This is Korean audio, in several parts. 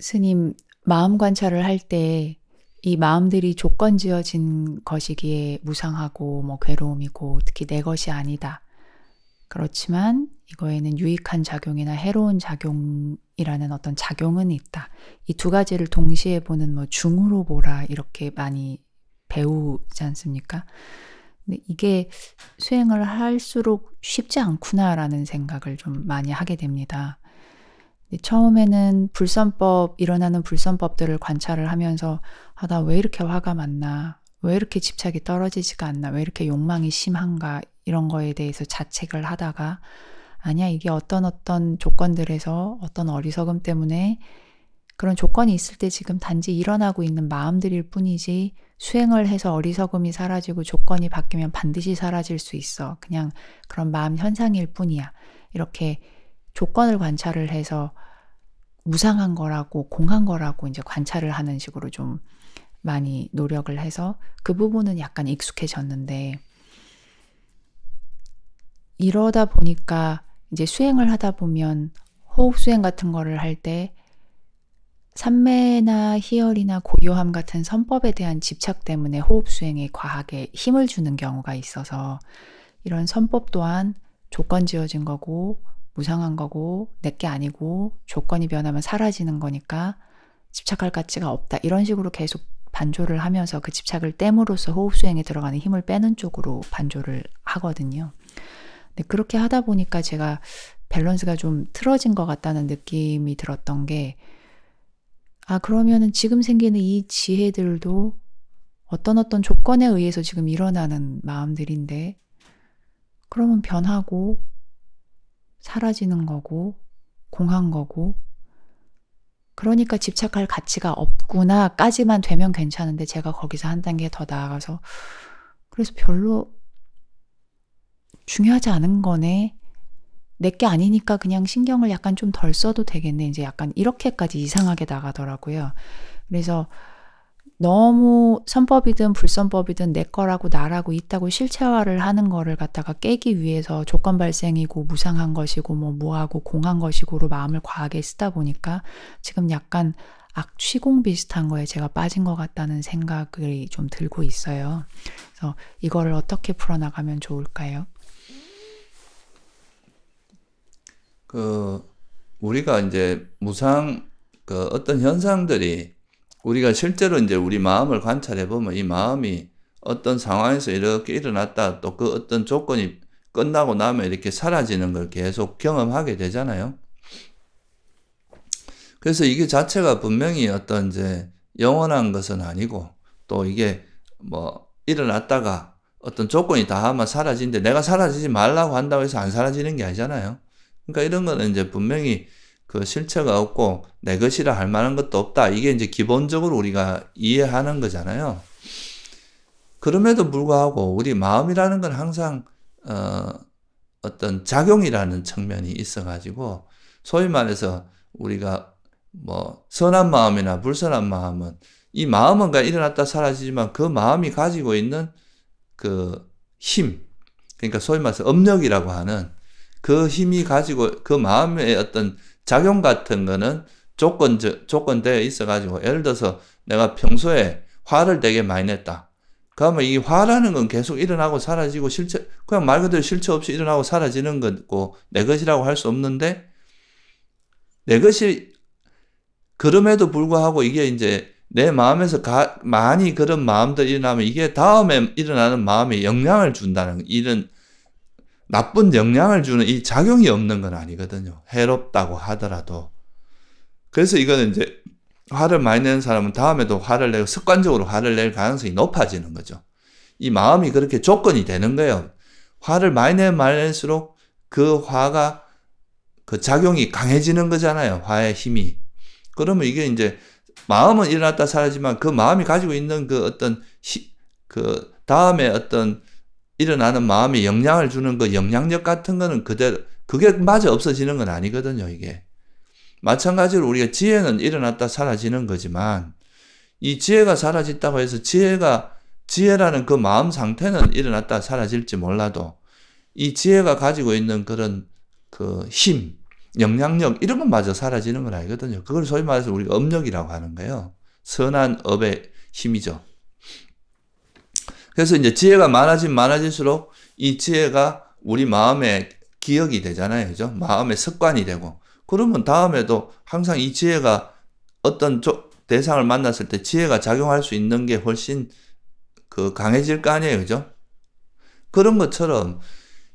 스님 마음 관찰을 할 때 이 마음들이 조건 지어진 것이기에 무상하고 뭐 괴로움이고 특히 내 것이 아니다. 그렇지만 이거에는 유익한 작용이나 해로운 작용이라는 어떤 작용은 있다. 이 두 가지를 동시에 보는 뭐 중으로 보라 이렇게 많이 배우지 않습니까? 근데 이게 수행을 할수록 쉽지 않구나라는 생각을 좀 많이 하게 됩니다. 네, 처음에는 불선법, 일어나는 불선법들을 관찰을 하면서, 아, 나 왜 이렇게 화가 많나? 왜 이렇게 집착이 떨어지지가 않나? 왜 이렇게 욕망이 심한가? 이런 거에 대해서 자책을 하다가, 아니야, 이게 어떤 어떤 조건들에서 어떤 어리석음 때문에 그런 조건이 있을 때 지금 단지 일어나고 있는 마음들일 뿐이지 수행을 해서 어리석음이 사라지고 조건이 바뀌면 반드시 사라질 수 있어. 그냥 그런 마음 현상일 뿐이야. 이렇게 조건을 관찰을 해서 무상한 거라고 공한 거라고 이제 관찰을 하는 식으로 좀 많이 노력을 해서 그 부분은 약간 익숙해졌는데 이러다 보니까 이제 수행을 하다 보면 호흡 수행 같은 거를 할 때 산매나 희열이나 고요함 같은 선법에 대한 집착 때문에 호흡 수행에 과하게 힘을 주는 경우가 있어서 이런 선법 또한 조건 지어진 거고 무상한 거고 내게 아니고 조건이 변하면 사라지는 거니까 집착할 가치가 없다. 이런 식으로 계속 반조를 하면서 그 집착을 땜으로써 호흡 수행에 들어가는 힘을 빼는 쪽으로 반조를 하거든요. 근데 그렇게 하다 보니까 제가 밸런스가 좀 틀어진 것 같다는 느낌이 들었던 게, 아, 그러면은 지금 생기는 이 지혜들도 어떤 어떤 조건에 의해서 지금 일어나는 마음들인데, 그러면 변하고, 사라지는 거고, 공한 거고, 그러니까 집착할 가치가 없구나까지만 되면 괜찮은데 제가 거기서 한 단계 더 나아가서 그래서 별로 중요하지 않은 거네. 내게 아니니까 그냥 신경을 약간 좀 덜 써도 되겠네. 이제 약간 이렇게까지 이상하게 나가더라고요. 그래서 너무 선법이든 불선법이든 내 거라고 나라고 있다고 실체화를 하는 거를 갖다가 깨기 위해서 조건 발생이고 무상한 것이고 뭐무하고 공한 것이고로 마음을 과하게 쓰다 보니까 지금 약간 악취공 비슷한 거에 제가 빠진 것 같다는 생각이 좀 들고 있어요. 그래서 이거를 어떻게 풀어나가면 좋을까요? 그 우리가 이제 무상 그 어떤 현상들이 우리가 실제로 이제 우리 마음을 관찰해 보면 이 마음이 어떤 상황에서 이렇게 일어났다 또 그 어떤 조건이 끝나고 나면 이렇게 사라지는 걸 계속 경험하게 되잖아요. 그래서 이게 자체가 분명히 어떤 이제 영원한 것은 아니고 또 이게 뭐 일어났다가 어떤 조건이 다 아마 사라지는데 내가 사라지지 말라고 한다고 해서 안 사라지는 게 아니잖아요. 그러니까 이런 거는 이제 분명히 그 실체가 없고 내 것이라 할 만한 것도 없다. 이게 이제 기본적으로 우리가 이해하는 거잖아요. 그럼에도 불구하고 우리 마음이라는 건 항상 어, 어떤 작용이라는 측면이 있어가지고 소위 말해서 우리가 뭐 선한 마음이나 불선한 마음은 이 마음은 가 일어났다 사라지지만 그 마음이 가지고 있는 그 힘, 그러니까 소위 말해서 업력이라고 하는 그 힘이 가지고 그 마음의 어떤 작용 같은 거는 조건, 조건되어 있어가지고, 예를 들어서 내가 평소에 화를 되게 많이 냈다. 그러면 이 화라는 건 계속 일어나고 사라지고 실체, 그냥 말 그대로 실체 없이 일어나고 사라지는 거고, 내 것이라고 할 수 없는데, 내 것이, 그럼에도 불구하고 이게 이제 내 마음에서 가, 많이 그런 마음들이 일어나면 이게 다음에 일어나는 마음에 영향을 준다는, 이런 나쁜 영향을 주는 이 작용이 없는 건 아니거든요. 해롭다고 하더라도. 그래서 이거는 이제 화를 많이 내는 사람은 다음에도 화를 내고 습관적으로 화를 낼 가능성이 높아지는 거죠. 이 마음이 그렇게 조건이 되는 거예요. 화를 많이 내면 많이 낼수록 그 화가 그 작용이 강해지는 거잖아요. 화의 힘이. 그러면 이게 이제 마음은 일어났다 사라지만 그 마음이 가지고 있는 그 어떤 시, 그 다음에 어떤 일어나는 마음이 영향을 주는 그 영향력 같은 거는 그대로 그게 마저 없어지는 건 아니거든요, 이게. 마찬가지로 우리가 지혜는 일어났다 사라지는 거지만 이 지혜가 사라졌다고 해서 지혜가 지혜라는 그 마음 상태는 일어났다 사라질지 몰라도 이 지혜가 가지고 있는 그런 그 힘, 영향력 이런 건마저 사라지는 건 아니거든요. 그걸 소위 말해서 우리가 업력이라고 하는 거예요. 선한 업의 힘이죠. 그래서 이제 지혜가 많아진 많아질수록 이 지혜가 우리 마음에 기억이 되잖아요. 그죠? 마음의 습관이 되고. 그러면 다음에도 항상 이 지혜가 어떤 대상을 만났을 때 지혜가 작용할 수 있는 게 훨씬 그 강해질 거 아니에요. 그죠? 그런 것처럼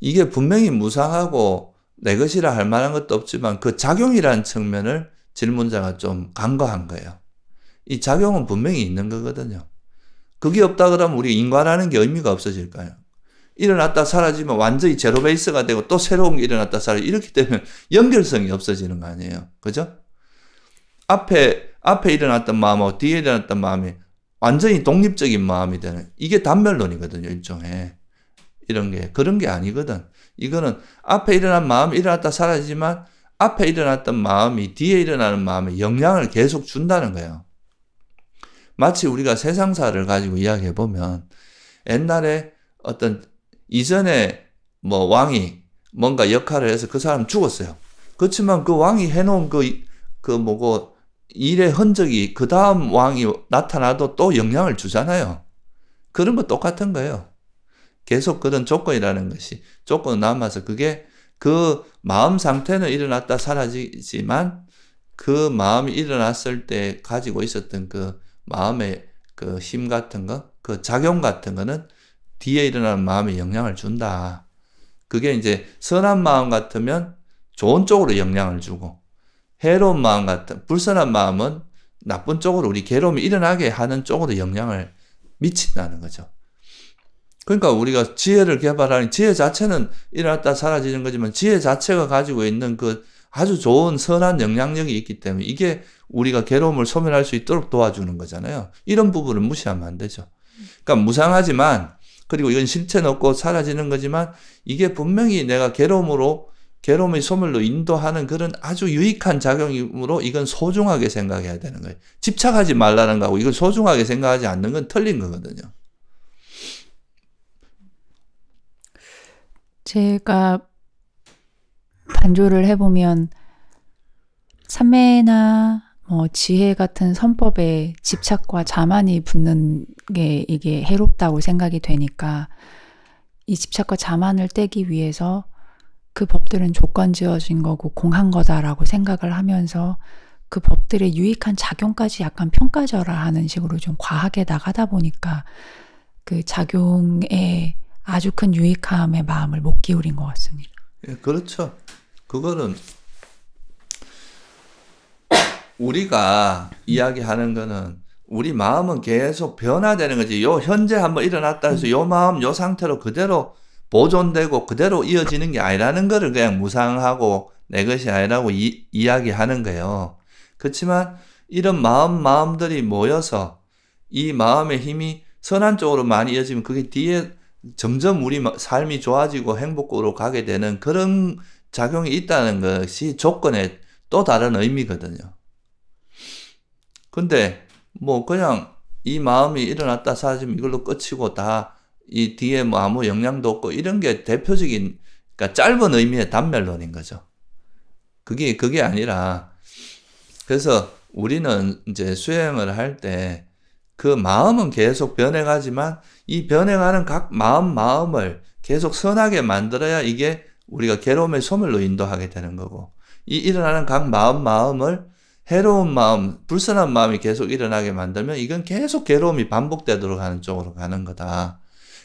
이게 분명히 무상하고 내 것이라 할 만한 것도 없지만 그 작용이라는 측면을 질문자가 좀 간과한 거예요. 이 작용은 분명히 있는 거거든요. 그게 없다 그러면 우리 인간하는 게 의미가 없어질까요? 일어났다 사라지면 완전히 제로 베이스가 되고 또 새로운 게 일어났다 사라 이렇게 되면 연결성이 없어지는 거 아니에요. 그죠? 앞에 앞에 일어났던 마음하고 뒤에 일어났던 마음이 완전히 독립적인 마음이 되는 이게 단멸론이거든요, 일종의. 이런 게 그런 게 아니거든. 이거는 앞에 일어난 마음 일어났다 사라지지만 앞에 일어났던 마음이 뒤에 일어나는 마음에 영향을 계속 준다는 거예요. 마치 우리가 세상사를 가지고 이야기해 보면 옛날에 어떤 이전에 뭐 왕이 뭔가 역할을 해서 그 사람 죽었어요. 그렇지만 그 왕이 해놓은 그, 그 뭐고 일의 흔적이 그 다음 왕이 나타나도 또 영향을 주잖아요. 그런 거 똑같은 거예요. 계속 그런 조건이라는 것이 조건 남아서 그게 그 마음 상태는 일어났다 사라지지만 그 마음이 일어났을 때 가지고 있었던 그 마음의 그 힘 같은 거, 그 작용 같은 거는 뒤에 일어나는 마음에 영향을 준다. 그게 이제 선한 마음 같으면 좋은 쪽으로 영향을 주고 해로운 마음 같은 불선한 마음은 나쁜 쪽으로 우리 괴로움이 일어나게 하는 쪽으로 영향을 미친다는 거죠. 그러니까 우리가 지혜를 개발하는 지혜 자체는 일어났다 사라지는 거지만 지혜 자체가 가지고 있는 그 아주 좋은 선한 영향력이 있기 때문에 이게 우리가 괴로움을 소멸할 수 있도록 도와주는 거잖아요. 이런 부분은 무시하면 안 되죠. 그러니까 무상하지만 그리고 이건 실체놓고 사라지는 거지만 이게 분명히 내가 괴로움으로 괴로움의 소멸로 인도하는 그런 아주 유익한 작용이므로 이건 소중하게 생각해야 되는 거예요. 집착하지 말라는 거고 하 이걸 소중하게 생각하지 않는 건 틀린 거거든요. 제가 반조를 해보면 삼매나 뭐 지혜 같은 선법에 집착과 자만이 붙는 게 이게 해롭다고 생각이 되니까 이 집착과 자만을 떼기 위해서 그 법들은 조건 지어진 거고 공한 거다라고 생각을 하면서 그 법들의 유익한 작용까지 약간 평가절하 하는 식으로 좀 과하게 나가다 보니까 그 작용에 아주 큰 유익함의 마음을 못 기울인 것 같습니다. 예, 그렇죠. 그거는 우리가 이야기하는 거는 우리 마음은 계속 변화되는 거지. 요 현재 한번 일어났다 해서 요 마음 요 상태로 그대로 보존되고 그대로 이어지는 게 아니라는 거를 그냥 무상하고 내 것이 아니라고 이, 이야기하는 거예요. 그렇지만 이런 마음 마음들이 모여서 이 마음의 힘이 선한 쪽으로 많이 이어지면 그게 뒤에 점점 우리 삶이 좋아지고 행복으로 가게 되는 그런 작용이 있다는 것이 조건의 또 다른 의미거든요. 근데 뭐 그냥 이 마음이 일어났다 사라지면 이걸로 끝이고 다 이 뒤에 뭐 아무 영향도 없고 이런 게 대표적인 그러니까 짧은 의미의 단면론인 거죠. 그게 그게 아니라 그래서 우리는 이제 수행을 할때 그 마음은 계속 변해가지만 이 변해가는 각 마음 마음을 계속 선하게 만들어야 이게 우리가 괴로움의 소멸로 인도하게 되는 거고 이 일어나는 각 마음 마음을 해로운 마음, 불선한 마음이 계속 일어나게 만들면 이건 계속 괴로움이 반복되도록 하는 쪽으로 가는 거다.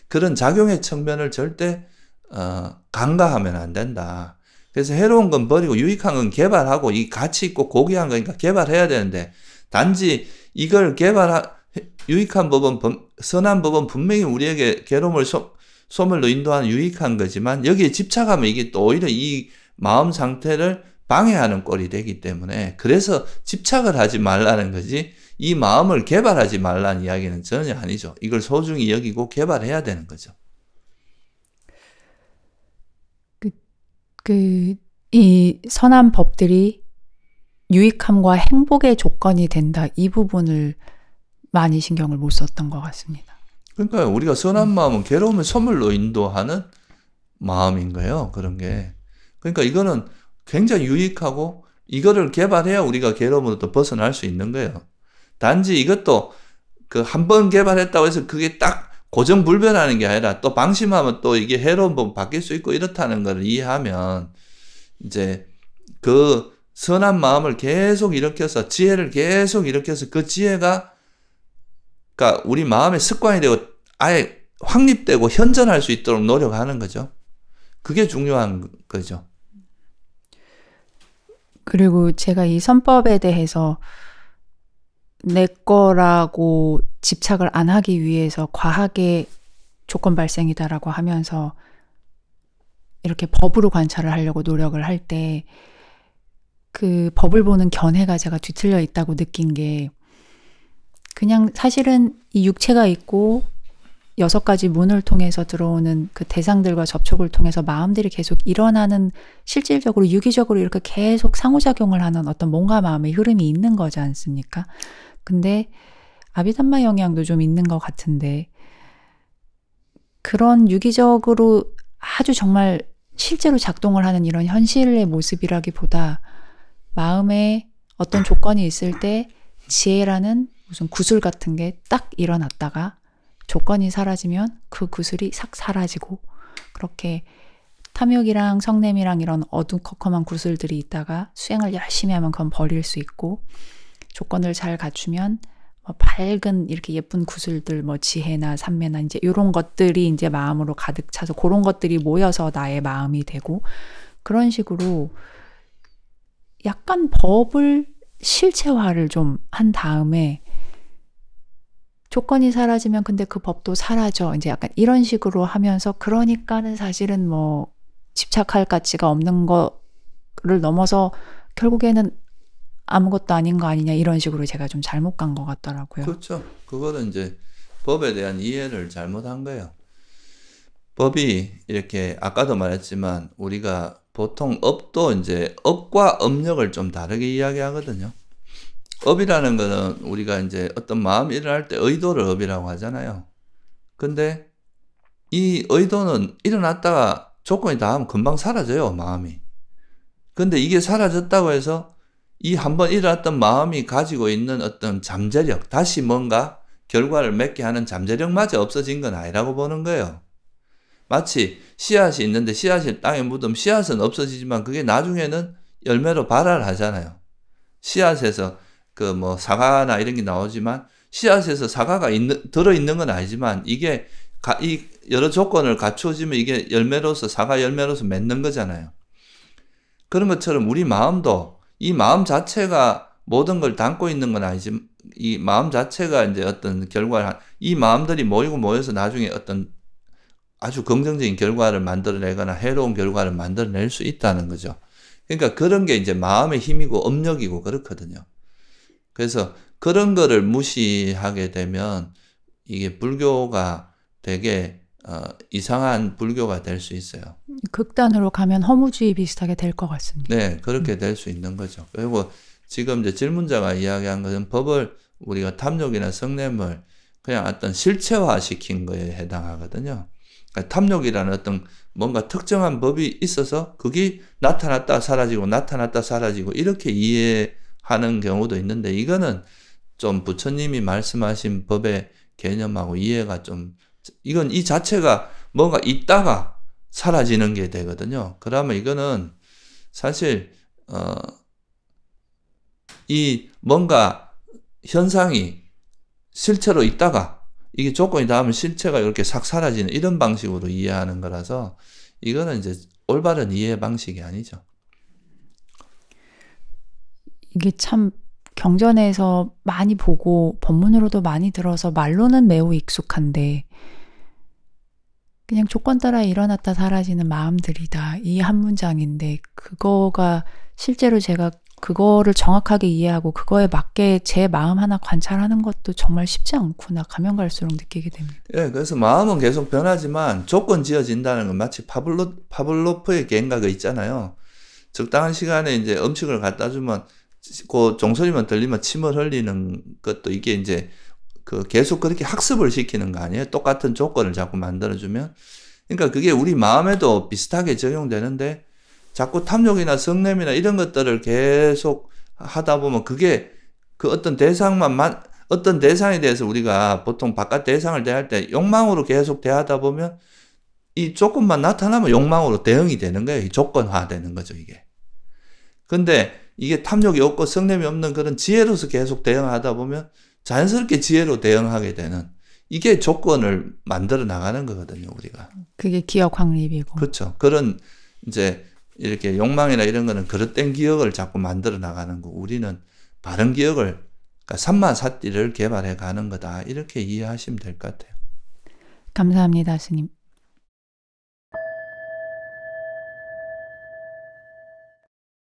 그런 작용의 측면을 절대 어, 간과하면 안 된다. 그래서 해로운 건 버리고 유익한 건 개발하고 이 가치 있고 고귀한 거니까 개발해야 되는데 단지 이걸 개발하 유익한 법은 범, 선한 법은 분명히 우리에게 괴로움을 소, 소멸로 인도하는 유익한 거지만 여기에 집착하면 이게 또 오히려 이 마음 상태를 방해하는 꼴이 되기 때문에 그래서 집착을 하지 말라는 거지 이 마음을 개발하지 말라는 이야기는 전혀 아니죠. 이걸 소중히 여기고 개발해야 되는 거죠. 그, 그, 이 선한 법들이 유익함과 행복의 조건이 된다. 이 부분을 많이 신경을 못 썼던 것 같습니다. 그러니까 우리가 선한 음. 마음은 괴로움을 선물로 인도하는 마음인 거예요. 그런 게. 그러니까 이거는 굉장히 유익하고 이거를 개발해야 우리가 괴로움으로부 벗어날 수 있는 거예요. 단지 이것도 그 한 번 개발했다고 해서 그게 딱 고정불변하는 게 아니라 또 방심하면 또 이게 해로운 법 바뀔 수 있고 이렇다는 걸 이해하면 이제 그 선한 마음을 계속 일으켜서 지혜를 계속 일으켜서 그 지혜가 그러니까 우리 마음의 습관이 되고 아예 확립되고 현전할 수 있도록 노력하는 거죠. 그게 중요한 거죠. 그리고 제가 이 선법에 대해서 내 거라고 집착을 안 하기 위해서 과하게 조건 발생이다라고 하면서 이렇게 법으로 관찰을 하려고 노력을 할 때 그 법을 보는 견해가 제가 뒤틀려 있다고 느낀 게 그냥 사실은 이 육체가 있고 여섯 가지 문을 통해서 들어오는 그 대상들과 접촉을 통해서 마음들이 계속 일어나는 실질적으로 유기적으로 이렇게 계속 상호작용을 하는 어떤 몸과 마음의 흐름이 있는 거지 않습니까? 근데 아비담마 영향도 좀 있는 것 같은데 그런 유기적으로 아주 정말 실제로 작동을 하는 이런 현실의 모습이라기보다 마음에 어떤 조건이 있을 때 지혜라는 무슨 구슬 같은 게 딱 일어났다가 조건이 사라지면 그 구슬이 싹 사라지고 그렇게 탐욕이랑 성냄이랑 이런 어두컴컴한 구슬들이 있다가 수행을 열심히 하면 그건 버릴 수 있고 조건을 잘 갖추면 뭐 밝은 이렇게 예쁜 구슬들 뭐 지혜나 삼매나 이제 이런 것들이 이제 마음으로 가득 차서 그런 것들이 모여서 나의 마음이 되고 그런 식으로 약간 법을 실체화를 좀 한 다음에 조건이 사라지면 근데 그 법도 사라져. 이제 약간 이런 식으로 하면서 그러니까는 사실은 뭐 집착할 가치가 없는 거를 넘어서 결국에는 아무것도 아닌 거 아니냐 이런 식으로 제가 좀 잘못 간 것 같더라고요. 그렇죠. 그거는 이제 법에 대한 이해를 잘못한 거예요. 법이 이렇게 아까도 말했지만 우리가 보통 업도 이제 업과 업력을 좀 다르게 이야기하거든요. 업이라는 것은 우리가 이제 어떤 마음이 일어날 때 의도를 업이라고 하잖아요. 근데 이 의도는 일어났다가 조건이 다하면 금방 사라져요, 마음이. 근데 이게 사라졌다고 해서 이 한번 일어났던 마음이 가지고 있는 어떤 잠재력, 다시 뭔가 결과를 맺게 하는 잠재력마저 없어진 건 아니라고 보는 거예요. 마치 씨앗이 있는데 씨앗이 땅에 묻으면 씨앗은 없어지지만 그게 나중에는 열매로 발화를 하잖아요. 씨앗에서 그뭐 사과나 이런 게 나오지만 씨앗에서 사과가 있는, 들어있는 건 아니지만 이게 가, 이 여러 조건을 갖추어지면 이게 열매로서 사과 열매로서 맺는 거잖아요. 그런 것처럼 우리 마음도 이 마음 자체가 모든 걸 담고 있는 건 아니지만 이 마음 자체가 이제 어떤 결과를 이 마음들이 모이고 모여서 나중에 어떤 아주 긍정적인 결과를 만들어내거나 해로운 결과를 만들어낼 수 있다는 거죠. 그러니까 그런 게 이제 마음의 힘이고 업력이고 그렇거든요. 그래서 그런 거를 무시하게 되면 이게 불교가 되게 어, 이상한 불교가 될 수 있어요. 극단으로 가면 허무주의 비슷하게 될 것 같습니다. 네, 그렇게 음. 될수 있는 거죠. 그리고 지금 이제 질문자가 이야기한 것은 법을 우리가 탐욕이나 성냄을 그냥 어떤 실체화 시킨 거에 해당하거든요. 그러니까 탐욕이라는 어떤 뭔가 특정한 법이 있어서 그게 나타났다 사라지고 나타났다 사라지고 이렇게 이해 하는 경우도 있는데 이거는 좀 부처님이 말씀하신 법의 개념하고 이해가 좀 이건 이 자체가 뭔가 있다가 사라지는 게 되거든요. 그러면 이거는 사실 어이 뭔가 현상이 실체로 있다가 이게 조건이 닿으면 실체가 이렇게 싹 사라지는 이런 방식으로 이해하는 거라서 이거는 이제 올바른 이해 방식이 아니죠. 이게 참 경전에서 많이 보고 법문으로도 많이 들어서 말로는 매우 익숙한데 그냥 조건 따라 일어났다 사라지는 마음들이다. 이 한 문장인데 그거가 실제로 제가 그거를 정확하게 이해하고 그거에 맞게 제 마음 하나 관찰하는 것도 정말 쉽지 않구나 가면 갈수록 느끼게 됩니다. 예, 그래서 마음은 계속 변하지만 조건 지어진다는 건 마치 파블로 파블로프의 갱가가 있잖아요. 적당한 시간에 이제 음식을 갖다 주면 그 종소리만 들리면 침을 흘리는 것도 이게 이제 그 계속 그렇게 학습을 시키는 거 아니에요? 똑같은 조건을 자꾸 만들어주면. 그러니까 그게 우리 마음에도 비슷하게 적용되는데 자꾸 탐욕이나 성냄이나 이런 것들을 계속 하다 보면 그게 그 어떤 대상만 만, 어떤 대상에 대해서 우리가 보통 바깥 대상을 대할 때 욕망으로 계속 대하다 보면 이 조금만 나타나면 욕망으로 대응이 되는 거예요. 조건화 되는 거죠, 이게. 근데 이게 탐욕이 없고 성냄이 없는 그런 지혜로서 계속 대응하다 보면 자연스럽게 지혜로 대응하게 되는 이게 조건을 만들어 나가는 거거든요, 우리가. 그게 기억 확립이고. 그렇죠. 그런 이제 이렇게 욕망이나 이런 거는 그릇된 기억을 자꾸 만들어 나가는 거. 우리는 바른 기억을 그러니까 산만사띠를 개발해 가는 거다. 이렇게 이해하시면 될 것 같아요. 감사합니다, 스님.